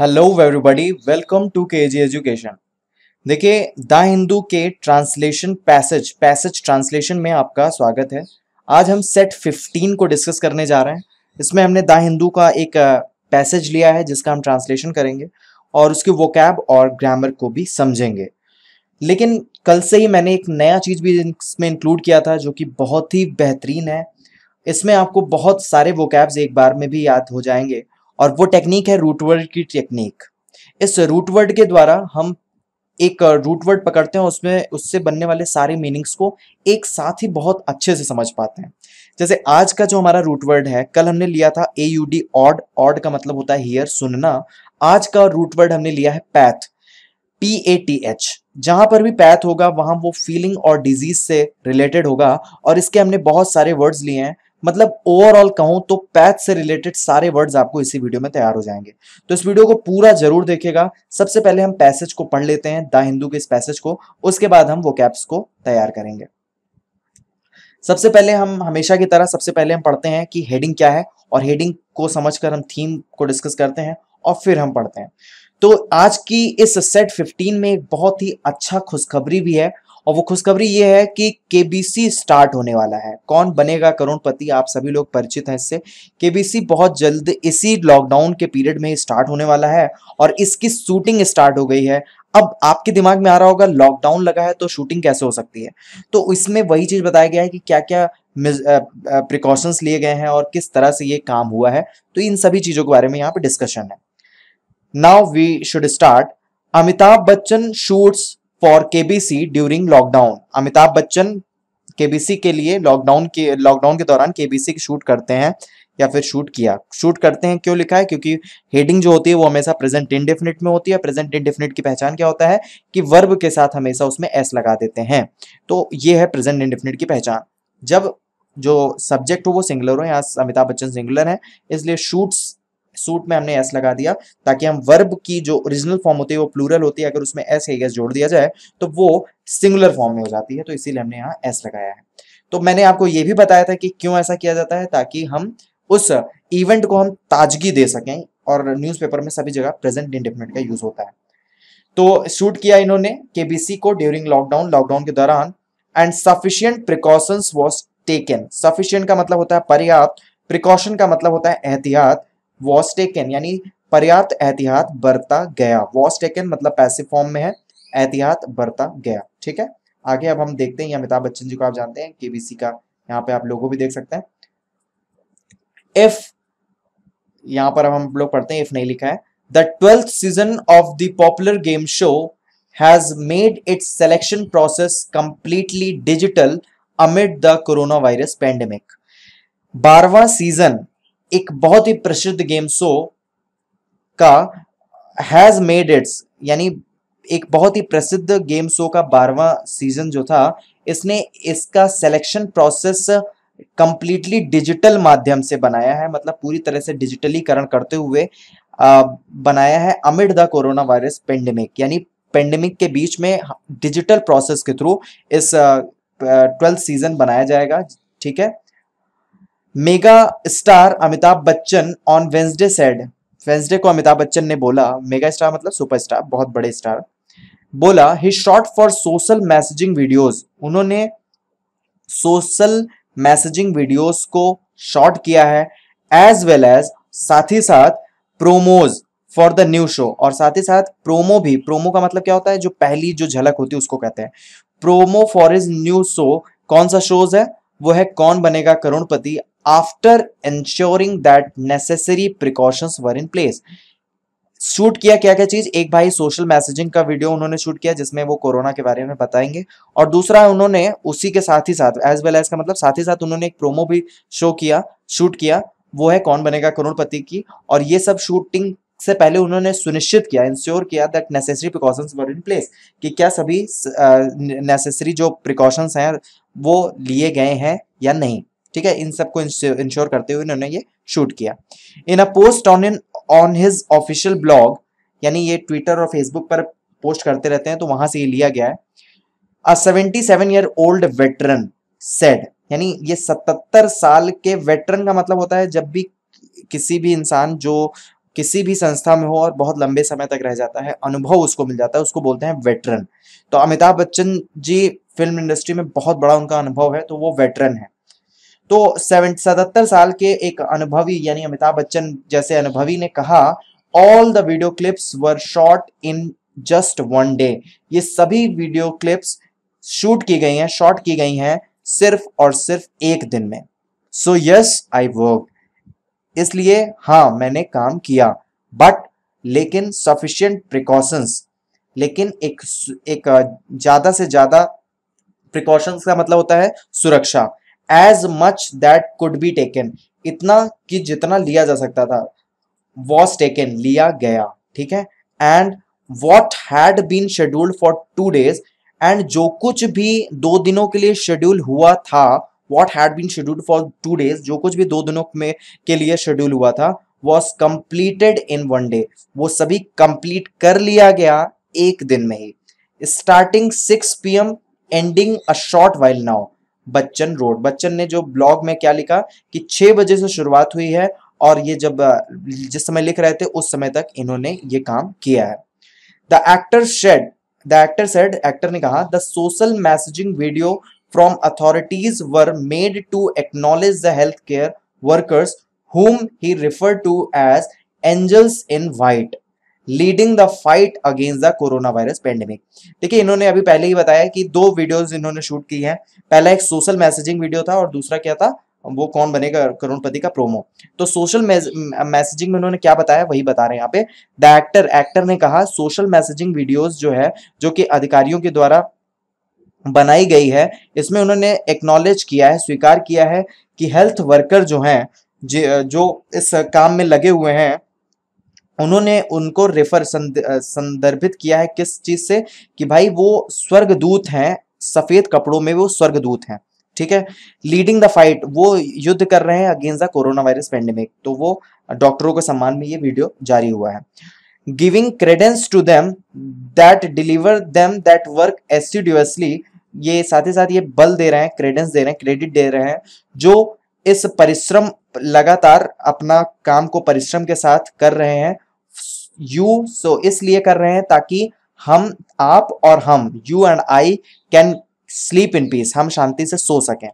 hello everybody welcome to K G education देखिए the Hindu के translation passage passage translation में आपका स्वागत है आज हम सेट 15 को डिस्कस करने जा रहे हैं इसमें हमने द हिंदू का एक पैसेज लिया है जिसका हम ट्रांसलेशन करेंगे और उसके वोकैब और ग्रामर को भी समझेंगे लेकिन कल से ही मैंने एक नया चीज़ भी इसमें इंक्लूड किया था जो कि बहुत ही बेहतरीन है इसमें आपको बहुत सारे वोकैब्स एक बार में भी याद हो जाएंगे और वो टेक्निक है रूटवर्ड की टेक्निक इस रूटवर्ड के द्वारा हम एक रूटवर्ड पकड़ते हैं उसमें उससे बनने वाले सारे मीनिंग्स को एक साथ ही बहुत अच्छे से समझ पाते हैं जैसे आज का जो हमारा रूटवर्ड है कल हमने लिया था A U D odd odd का मतलब होता है हियर सुनना आज का रूटवर्ड हमने लिया है path P A T H जहां पर भी पैथ होगा वहां वो फीलिंग और डिजीज से रिलेटेड होगा और इसके हमने बहुत सारे वर्ड्स लिए हैं मतलब ओवरऑल कहूँ तो पैथ से रिलेटेड सारे वर्ड्स आपको इसी वीडियो में तैयार हो जाएंगे तो इस वीडियो को पूरा जरूर देखेगा सबसे पहले हम पैसेज को पढ़ लेते हैं द हिंदू के इस पैसेज को उसके बाद हम वो कैप्स को तैयार करेंगे सबसे पहले हम हमेशा की तरह सबसे पहले हम पढ़ते हैं कि हेडिंग क्या है और हेडिंग को समझकर हम थीम को डिस्कस करते हैं और फिर हम पढ़ते हैं तो आज की इस सेट 15 में एक बहुत ही अच्छा खुशखबरी भी है और वो खुशखबरी ये है कि केबीसी स्टार्ट होने वाला है कौन बनेगा करोड़पति आप सभी लोग परिचित हैं इससे के बहुत जल्द इसी लॉकडाउन के पीरियड में स्टार्ट होने वाला है और इसकी शूटिंग स्टार्ट हो गई है अब आपके दिमाग में आ रहा होगा लॉकडाउन लगा है तो शूटिंग कैसे हो सकती है तो इसमें वही चीज़ बताया गया है कि क्या क्या प्रिकॉशंस लिए गए हैं और किस तरह से ये काम हुआ है तो इन सभी चीज़ों के बारे में यहाँ पे डिस्कशन है now we should start Amitabh Bachchan shoots for KBC during lockdown Amitabh Bachchan KBC के लिए लॉकडाउन के लॉकडाउन के दौरान केबीसी की शूट करते हैं या फिर शूट किया शूट करते हैं क्यों लिखा है क्योंकि हेडिंग जो होती है वो हमेशा प्रेजेंट इंडेफिनिट में होती है प्रेजेंट इंडेफिनिट की पहचान क्या होता है कि वर्ब के साथ हमेशा उसमें एस लगा देते हैं तो ये है प्रेजेंट इंडेफिनिट की पहचान जब जो सब्जेक्ट हो वो सिंगुलर हो यहाँ अमिताभ बच्चन सिंगुलर है इसलिए शूट्स सूट में हमने एस लगा दिया ताकि हम वर्ब की जो ओरिजिनल फॉर्म होती है वो प्लूरल होती है अगर उसमें एस है एस जोड़ दिया जाए तो वो सिंगुलर फॉर्म में हो जाती है तो इसीलिए हमने यहाँ एस लगाया है तो मैंने आपको ये भी बताया था कि क्यों ऐसा किया जाता है ताकि हम उस इवेंट को हम ताजगी दे सकें और न्यूज़पेपर में सभी जगह प्रेजेंट इंडेफिनेट का यूज़ होता है तो शूट किया इन्होंने के को ड्यूरिंग लॉकडाउन लॉकडाउन के दौरान and sufficient precautions was taken sufficient का मतलब होता है पर्याप्त प्रिकॉशन का मतलब होता है एहतियात वॉज टेकन यानी पर्याप्त एहतियात बरता गया वॉज टेकन मतलब पैसिव फॉर्म में है एहतियात बरता गया ठीक है आगे अब हम देखते हैं अमिताभ बच्चन जी को आप जानते हैं केबीसी का यहाँ पे आप लोगों भी देख सकते हैं इफ यहां पर अब हम लोग पढ़ते हैं इफ नहीं लिखा है the twelfth season of the popular game show has made its selection process completely digital amid the corona virus pandemic बारवा सीजन एक बहुत ही प्रसिद्ध गेम शो का हैज मेड इट्स यानी एक बहुत ही प्रसिद्ध गेम शो का बारवा सीजन जो था इसने इसका सिलेक्शन प्रोसेस कंप्लीटली डिजिटल माध्यम से बनाया है मतलब पूरी तरह से डिजिटलीकरण करते हुए आ, बनाया है amid the corona virus pandemic यानी पेंडेमिक के बीच में डिजिटल प्रोसेस के थ्रू इस ट्वेल्थ सीजन बनाया जाएगा ठीक है mega star Amitabh Bachchan on Wednesday said Wednesday को अमिताभ बच्चन ने बोला मेगा स्टार मतलब सुपरस्टार बहुत बड़े स्टार बोला ही shot for social messaging videos उन्होंने सोशल मैसेजिंग वीडियोस को शॉर्ट किया है एज वेल एज साथ ही साथ promos for the new show और साथ ही साथ प्रोमो भी प्रोमो का मतलब क्या होता है जो पहली जो झलक होती है उसको कहते हैं promo for is new show कौन सा शोज है वो है Kaun Banega Crorepati after insuring that necessary precautions were in place shoot किया क्या क्या चीज एक भाई सोशल मैसेजिंग का वीडियो उन्होंने शूट किया जिसमें वो कोरोना के बारे में बताएंगे और दूसरा उन्होंने उसी के साथ ही साथ एज वेल एज का मतलब साथ ही साथ उन्होंने एक प्रोमो भी शो किया शूट किया वो है कौन बनेगा करोड़पति की और ये सब शूटिंग से पहले उन्होंने सुनिश्चित किया इंश्योर किया that necessary precautions were in place कि क्या सभी नेसेसरी uh, जो प्रिकॉशंस हैं वो लिए गए हैं या नहीं ठीक है इन सबको इंश्योर करते हुए इन्होंने ये शूट किया in a post on in on his official blog यानी ये ट्विटर और फेसबुक पर पोस्ट करते रहते हैं तो वहां से ये लिया गया है a seventy seven year old veteran said यानी ये सतहत्तर साल के वेटरन का मतलब होता है जब भी किसी भी इंसान जो किसी भी संस्था में हो और बहुत लंबे समय तक रह जाता है अनुभव उसको मिल जाता है उसको बोलते हैं वेटरन तो अमिताभ बच्चन जी फिल्म इंडस्ट्री में बहुत बड़ा उनका अनुभव है तो वो वेटरन है तो सतहत्तर साल के एक अनुभवी यानी अमिताभ बच्चन जैसे अनुभवी ने कहा all the video clips were shot in just one day ये सभी वीडियो क्लिप्स शूट की गई हैं शॉट की गई हैं सिर्फ और सिर्फ एक दिन में सो यस आई वर्क इसलिए हाँ मैंने काम किया बट लेकिन सफिशियंट प्रिकॉशंस लेकिन एक एक ज़्यादा से ज़्यादा प्रिकॉशंस का मतलब होता है सुरक्षा as much that could be taken इतना कि जितना लिया जा सकता था वॉज टेकन लिया गया ठीक है and what had been scheduled for two days and जो कुछ भी दो दिनों के लिए शेड्यूल हुआ था what had been scheduled for two days जो कुछ भी दो दिनों में के लिए शेड्यूल हुआ था was completed in one day वो सभी कंप्लीट कर लिया गया एक दिन में ही starting six p m ending a short while now Bachchan wrote Bachchan ने जो ब्लॉग में क्या लिखा कि छह बजे से शुरुआत हुई है और ये जब जिस समय लिख रहे थे उस समय तक इन्होंने ये काम किया है the actor said the actor said actor ने कहा the social messaging video from authorities were made to acknowledge the health care workers whom he refer to as angels in white leading the fight against the corona virus pandemic ठीक है इन्होंने अभी पहले ही बताया कि दो वीडियोस इन्होंने shoot की है पहला एक सोशल मैसेजिंग वीडियो था और दूसरा क्या था वो कौन बनेगा करोड़पति का प्रोमो तो सोशल मैसेजिंग में उन्होंने क्या बताया वही बता रहे हैं यहाँ पे द एक्टर एक्टर ने कहा सोशल मैसेजिंग वीडियोस जो है जो कि अधिकारियों के द्वारा बनाई गई है इसमें उन्होंने एक्नॉलेज किया है स्वीकार किया है कि हेल्थ वर्कर जो हैं जो इस काम में लगे हुए हैं उन्होंने उनको रेफर संदर्भित किया है किस चीज से कि भाई वो स्वर्गदूत हैं सफेद कपड़ों में वो स्वर्गदूत हैं ठीक है लीडिंग द फाइट वो युद्ध कर रहे हैं against the corona virus pandemic तो वो डॉक्टरों के सम्मान में ये वीडियो जारी हुआ है giving credence to them that deliver them that work assiduously ये साथ ही साथ ये बल दे रहे हैं क्रेडेंस दे रहे हैं क्रेडिट दे रहे हैं जो इस परिश्रम लगातार अपना काम को परिश्रम के साथ कर रहे हैं यू सो इसलिए कर रहे हैं ताकि हम आप और हम you and I can sleep in peace हम शांति से सो सकें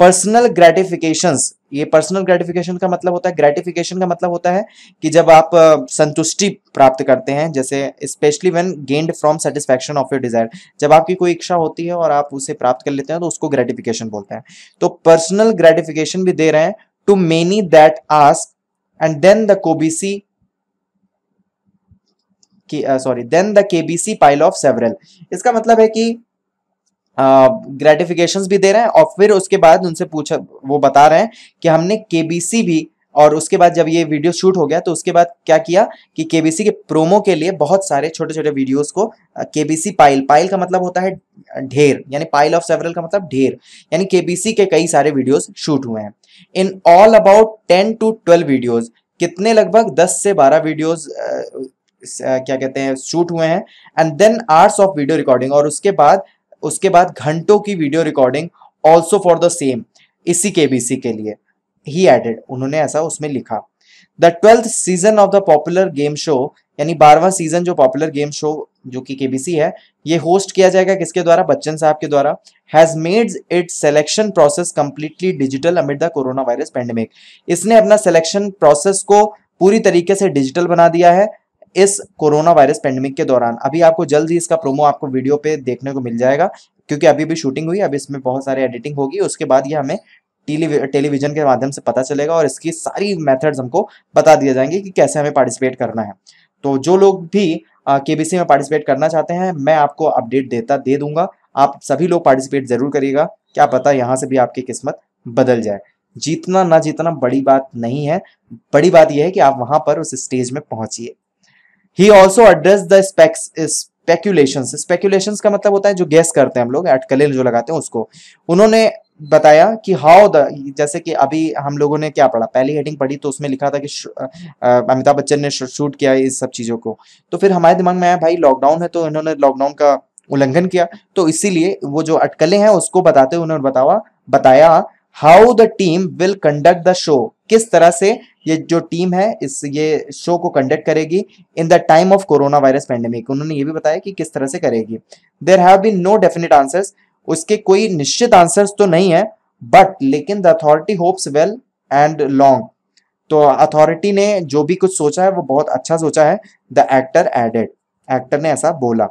पर्सनल ग्रेटिफिकेशन ये पर्सनल ग्रेटिफिकेशन का मतलब होता है ग्रेटिफिकेशन का मतलब होता है कि जब आप संतुष्टि प्राप्त करते हैं जैसे specially when gained from satisfaction of your desire जब आपकी कोई इच्छा होती है और आप उसे प्राप्त कर लेते हैं तो उसको ग्रेटिफिकेशन बोलते हैं तो पर्सनल ग्रेटिफिकेशन भी दे रहे हैं to many that ask and then the KBC sorry then the K B C pile of several इसका मतलब है कि ग्रेटिफिकेशन uh, भी दे रहे हैं और फिर उसके बाद उनसे पूछा वो बता रहे हैं कि हमने के बी सी भी और उसके बाद जब ये वीडियो शूट हो गया तो उसके बाद क्या किया कि केबीसी के प्रोमो के लिए बहुत सारे छोटे छोटे वीडियोस को केबीसी पाइल पाइल का मतलब होता है uh, ढेर यानी पाइल ऑफ सेवरल का मतलब ढेर यानी केबीसी के कई सारे वीडियोस शूट हुए हैं in all about ten to twelve videos कितने लगभग दस से बारह वीडियोज क्या कहते हैं शूट हुए हैं and then hours of video recording और उसके बाद उसके बाद घंटों की video recording also for the same इसी के बी सी के लिए ही एडेड उन्होंने ऐसा उसमें लिखा the twelfth season of the popular game show यानी बारहवा सीजन जो पॉपुलर गेम शो जो कि केबीसी है ये होस्ट किया जाएगा किसके द्वारा बच्चन साहब के द्वारा has made it selection process completely digital amid the corona virus pandemic इसने अपना सिलेक्शन प्रोसेस को पूरी तरीके से डिजिटल बना दिया है इस कोरोना वायरस पेंडेमिक के दौरान अभी आपको जल्द ही इसका प्रोमो आपको वीडियो पे देखने को मिल जाएगा क्योंकि अभी भी शूटिंग हुई अभी इसमें बहुत सारे एडिटिंग होगी उसके बाद ये हमें टेलीविजन के माध्यम से पता चलेगा और इसकी सारी मेथड्स हमको बता दिए जाएंगे कि कैसे हमें पार्टिसिपेट करना है तो जो लोग भी के में पार्टिसिपेट करना चाहते हैं मैं आपको अपडेट देता दे दूंगा आप सभी लोग पार्टिसिपेट जरूर करिएगा क्या पता यहाँ से भी आपकी किस्मत बदल जाए जीतना ना जीतना बड़ी बात नहीं है बड़ी बात यह है कि आप वहां पर उस स्टेज में पहुंचिए ही also address the specs speculation speculation का मतलब होता है जो गैस करते हैं हम लोग अटकलेल जो लगाते हैं उसको उन्होंने बताया कि हाउ द जैसे कि अभी हम लोगों ने क्या पढ़ा पहली हेडिंग पढ़ी तो उसमें लिखा था कि अमिताभ बच्चन ने शूट किया इस सब चीज़ों को तो फिर हमारे दिमाग में आया भाई लॉकडाउन है तो इन्होंने लॉकडाउन का उल्लंघन किया तो इसीलिए वो जो अटकलें हैं उसको बताते हुए उन्होंने बतावा बताया how the team will conduct the show किस तरह से ये जो टीम है इस ये शो को कंडक्ट करेगी in the time of corona virus pandemic उन्होंने ये भी बताया कि किस तरह से करेगी there have been no definite answers उसके कोई निश्चित आंसर्स तो नहीं है बट लेकिन the authority hopes well and long तो अथॉरिटी ने जो भी कुछ सोचा है वो बहुत अच्छा सोचा है द एक्टर एडेड एक्टर ने ऐसा बोला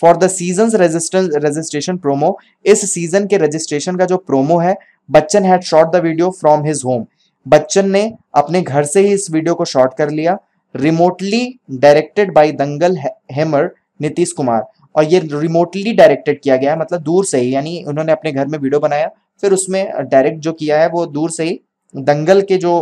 for the season registration promo इस सीजन के रजिस्ट्रेशन का जो प्रोमो है Bachchan had shot the video from his home Bachchan ने अपने घर से ही इस वीडियो को शॉट कर लिया remotely directed by Dangal helmer Nitish Kumar और ये रिमोटली डायरेक्टेड किया गया है मतलब दूर से ही यानी उन्होंने अपने घर में वीडियो बनाया फिर उसमें डायरेक्ट जो किया है वो दूर से ही दंगल के जो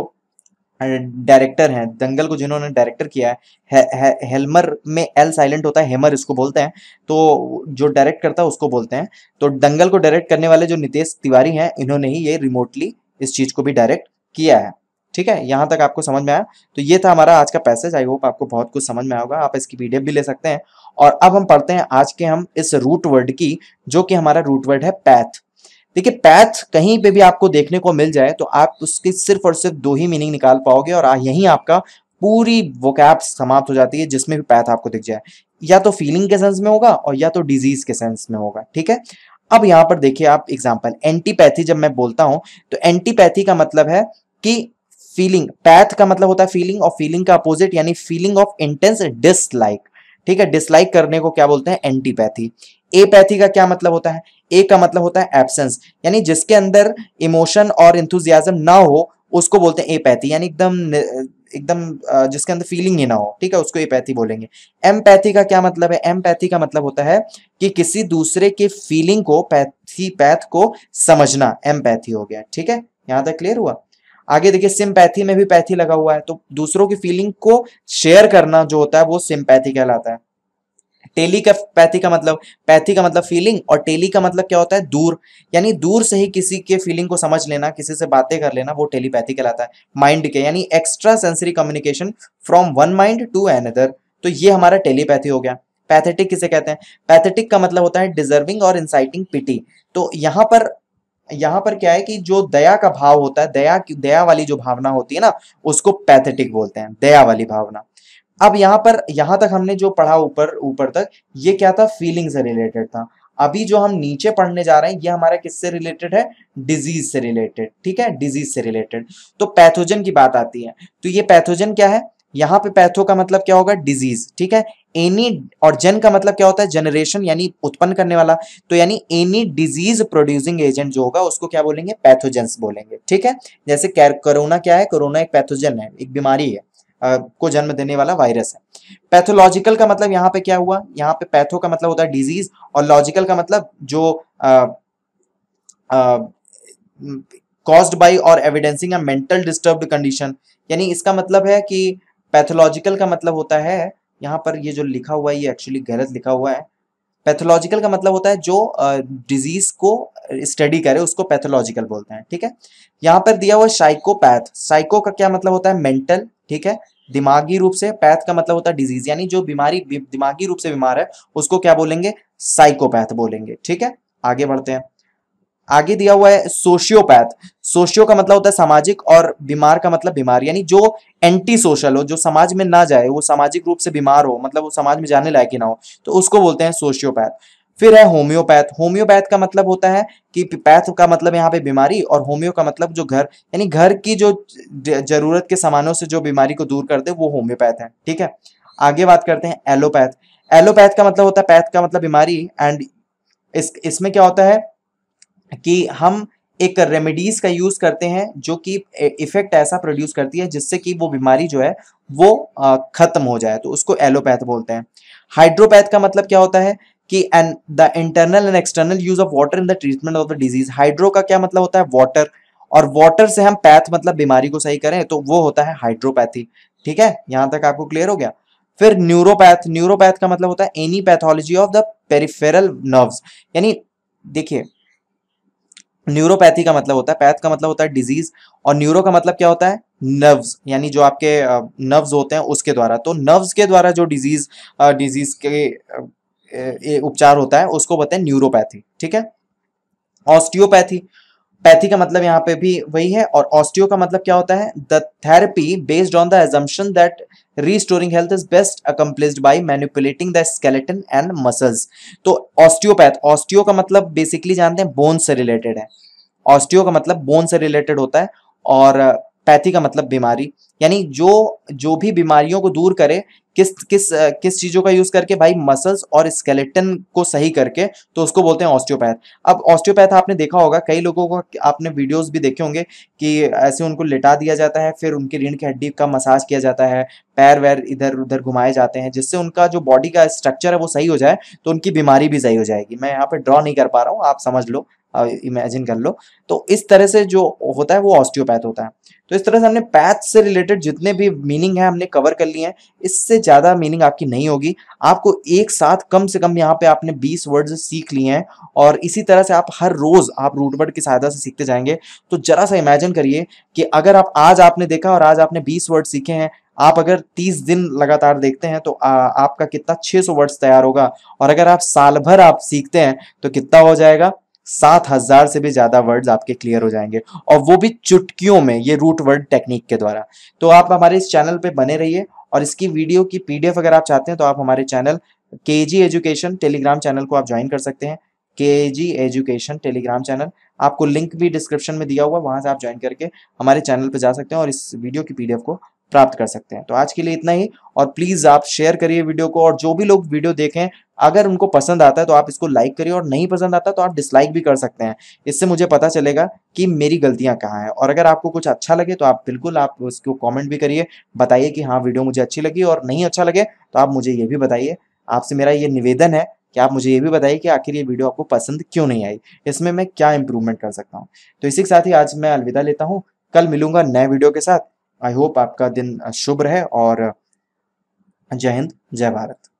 डायरेक्टर हैं दंगल को जिन्होंने डायरेक्टर किया है, है, है हेलमर में एल साइलेंट होता है हेमर इसको बोलते हैं तो जो डायरेक्ट करता है उसको बोलते हैं तो दंगल को डायरेक्ट करने वाले जो नितेश तिवारी हैं इन्होंने ही ये रिमोटली इस चीज़ को भी डायरेक्ट किया है ठीक है यहाँ तक आपको समझ में आया तो ये था हमारा आज का पैसेज आई होप आपको बहुत कुछ समझ में आएगा आप इसकी पीडीएफ भी ले सकते हैं और अब हम पढ़ते हैं आज के हम इस रूट वर्ड की जो कि हमारा रूट वर्ड है पैथ देखिए पैथ कहीं पे भी आपको देखने को मिल जाए तो आप उसकी सिर्फ और सिर्फ दो ही मीनिंग निकाल पाओगे और यही आपका पूरी कैप समाप्त हो जाती है जिसमें भी पैथ आपको दिख जाए या तो फीलिंग के सेंस में होगा और या तो डिजीज के सेंस में होगा ठीक है अब यहां पर देखिए आप एग्जाम्पल एंटीपैथी जब मैं बोलता हूं तो एंटीपैथी का मतलब है कि फीलिंग पैथ का मतलब होता है फीलिंग और फीलिंग का अपोजिट यानी फीलिंग ऑफ इंटेंस डिसलाइक ठीक है डिसलाइक करने को क्या बोलते हैं एंटीपैथी एपैथी का क्या मतलब होता है ए का मतलब होता है एबसेंस यानी जिसके अंदर इमोशन और इंथुजियाजम ना हो उसको बोलते हैं एपैथी यानी एकदम एकदम जिसके अंदर फीलिंग ही ना हो ठीक है उसको एपैथी बोलेंगे एमपैथी का क्या मतलब है एमपैथी का मतलब होता है कि किसी दूसरे के फीलिंग को पैथी पैथ को समझना एमपैथी हो गया ठीक है यहाँ तक क्लियर हुआ आगे देखिए सिंपैथी में भी पैथी लगा हुआ है तो दूसरों की फीलिंग को शेयर करना जो होता है वो सिंपैथी कहलाता है टेली का पैथी का मतलब पैथी का मतलब फीलिंग और टेली का मतलब क्या होता है दूर यानी दूर से ही किसी के फीलिंग को समझ लेना किसी से बातें कर लेना वो टेलीपैथी कहलाता है माइंड के यानी extra sensory communication from one mind to another तो ये हमारा टेलीपैथी हो गया पैथेटिक किसे कहते हैं पैथेटिक का मतलब होता है डिजर्विंग और इंसाइटिंग पिटी तो यहाँ पर यहाँ पर क्या है कि जो दया का भाव होता है दया दया वाली जो भावना होती है ना उसको पैथेटिक बोलते हैं दया वाली भावना अब यहाँ पर यहां तक हमने जो पढ़ा ऊपर ऊपर तक ये क्या था फीलिंग से रिलेटेड था अभी जो हम नीचे पढ़ने जा रहे हैं ये हमारा किससे रिलेटेड है डिजीज से रिलेटेड ठीक है डिजीज से रिलेटेड तो पैथोजन की बात आती है तो ये पैथोजन क्या है यहाँ पे पैथो का मतलब क्या होगा डिजीज ठीक है एनी और जन का मतलब क्या होता है जनरेशन यानी उत्पन्न करने वाला तो यानी एनी डिजीज प्रोड्यूसिंग एजेंट जो होगा उसको क्या बोलेंगे पैथोजेंस बोलेंगे ठीक है जैसे कोरोना क्या है कोरोना एक पैथोजन है एक बीमारी है को जन्म देने वाला वायरस है पैथोलॉजिकल का मतलब यहाँ पे क्या हुआ यहाँ पे पैथो का मतलब होता है डिजीज और लॉजिकल का मतलब जो caused by or evidencing mental disturb condition यानी इसका मतलब है कि पैथोलॉजिकल का मतलब होता है यहाँ पर ये जो लिखा हुआ है ये एक्चुअली गलत लिखा हुआ है पैथोलॉजिकल का मतलब होता है जो डिजीज uh, को स्टडी करे उसको पैथोलॉजिकल बोलते हैं ठीक है यहाँ पर दिया हुआ साइकोपैथ साइको का क्या मतलब होता है मेंटल ठीक है दिमागी रूप से पैथ का मतलब होता है डिजीज यानी जो बीमारी दिमागी रूप से बीमार है उसको क्या बोलेंगे साइकोपैथ बोलेंगे ठीक है आगे बढ़ते हैं आगे दिया हुआ है सोशियोपैथ सोशियो का मतलब होता है सामाजिक और बीमार का मतलब बीमार यानी जो एंटी सोशल हो जो समाज में ना जाए वो सामाजिक रूप से बीमार हो मतलब वो समाज में जाने लायक ही ना हो तो उसको बोलते हैं सोशियोपैथ फिर है होम्योपैथ होम्योपैथ का मतलब होता है कि पैथ का मतलब यहाँ पे बीमारी और होम्यो का मतलब जो घर यानी घर की जो जरूरत के सामानों से जो बीमारी को दूर कर दे वो होम्योपैथ है ठीक है आगे बात करते हैं एलोपैथ एलोपैथ का मतलब होता है पैथ का मतलब बीमारी एंड इस इसमें क्या होता है कि हम एक रेमेडीज का यूज करते हैं जो कि इफेक्ट ऐसा प्रोड्यूस करती है जिससे कि वो बीमारी जो है वो खत्म हो जाए तो उसको एलोपैथ बोलते हैं हाइड्रोपैथ का मतलब क्या होता है कि and the internal and external use of water in the treatment of the disease hydro का क्या मतलब होता है वाटर और वाटर से हम पैथ मतलब बीमारी को सही करें तो वो होता है हाइड्रोपैथी ठीक है यहां तक आपको क्लियर हो गया फिर न्यूरोपैथ न्यूरोपैथ का मतलब होता है any pathology of the peripheral nerves यानी देखिए न्यूरोपैथी का मतलब होता है पैथ का मतलब होता है डिजीज और न्यूरो का मतलब क्या होता है नर्व्स यानी जो आपके नर्व्स uh, होते हैं उसके द्वारा तो नर्व्स के द्वारा जो डिजीज डिजीज uh, के uh, उपचार होता है उसको बोलते हैं न्यूरोपैथी ठीक है ऑस्टियोपैथी पैथी का मतलब यहाँ पे भी वही है और ऑस्टियो का मतलब क्या होता है the therapy based on the assumption that restoring health is best accomplished by manipulating the skeleton and muscles तो ऑस्टियोपैथ ऑस्टियो का मतलब बेसिकली जानते हैं बोन से रिलेटेड है ऑस्टियो का मतलब बोन से रिलेटेड होता है और पैथी का मतलब बीमारी यानी जो जो भी बीमारियों को दूर करे किस किस किस चीज़ों का यूज़ करके भाई मसल्स और स्केलेटन को सही करके तो उसको बोलते हैं ऑस्टियोपैथ अब ऑस्टियोपैथ आपने देखा होगा कई लोगों को आपने वीडियोस भी देखे होंगे कि ऐसे उनको लेटा दिया जाता है फिर उनकी रीढ़ की हड्डी का मसाज किया जाता है पैर वैर इधर उधर घुमाए जाते हैं जिससे उनका जो बॉडी का स्ट्रक्चर है वो सही हो जाए तो उनकी बीमारी भी सही हो जाएगी मैं यहाँ पर ड्रॉ नहीं कर पा रहा हूँ आप समझ लो इमेजिन कर लो तो इस तरह से जो होता है वो ऑस्टियोपैथ होता है तो इस तरह से हमने पैथ से रिलेटेड रिलेटेड जितने भी मीनिंग है हमने कवर कर लिए हैं इससे ज़्यादा मीनिंग आपकी नहीं होगी आपको एक साथ कम से कम यहाँ पे आपने 20 वर्ड्स सीख लिए हैं और इसी तरह से आप हर रोज़ आप रूट वर्ड की सहायता से सीखते जाएंगे तो ज़रा सा इमेजिन करिए कि अगर आप आज आपने देखा और आज आपने बीस वर्ड सीखे हैं आप अगर 30 दिन लगातार देखते हैं तो आ, आपका कितना 600 वर्ड्स तैयार होगा और अगर आप साल भर आप सीखते हैं तो कितना हो जाएगा सात हजार से भी ज्यादा वर्ड्स आपके क्लियर हो जाएंगे और वो भी चुटकियों में ये रूट वर्ड टेक्निक के द्वारा तो आप हमारे इस चैनल पे बने रहिए और इसकी वीडियो की पीडीएफ अगर आप चाहते हैं तो आप हमारे चैनल के जी एजुकेशन टेलीग्राम चैनल को आप ज्वाइन कर सकते हैं K G education Telegram channel आपको लिंक भी डिस्क्रिप्शन में दिया हुआ वहां से आप ज्वाइन करके हमारे चैनल पर जा सकते हैं और इस वीडियो की पीडीएफ को प्राप्त कर सकते हैं तो आज के लिए इतना ही और प्लीज़ आप शेयर करिए वीडियो को और जो भी लोग वीडियो देखें अगर उनको पसंद आता है तो आप इसको लाइक करिए और नहीं पसंद आता तो आप डिसलाइक भी कर सकते हैं इससे मुझे पता चलेगा कि मेरी गलतियां कहाँ हैं और अगर आपको कुछ अच्छा लगे तो आप बिल्कुल आप उसको कमेंट भी करिए बताइए कि हाँ वीडियो मुझे अच्छी लगी और नहीं अच्छा लगे तो आप मुझे ये भी बताइए आपसे मेरा ये निवेदन है कि आप मुझे ये भी बताइए कि आखिर ये वीडियो आपको पसंद क्यों नहीं आई इसमें मैं क्या इंप्रूवमेंट कर सकता हूँ तो इसी के साथ ही आज मैं अलविदा लेता हूँ कल मिलूंगा नए वीडियो के साथ आई होप आपका दिन शुभ रहे और जय हिंद जय भारत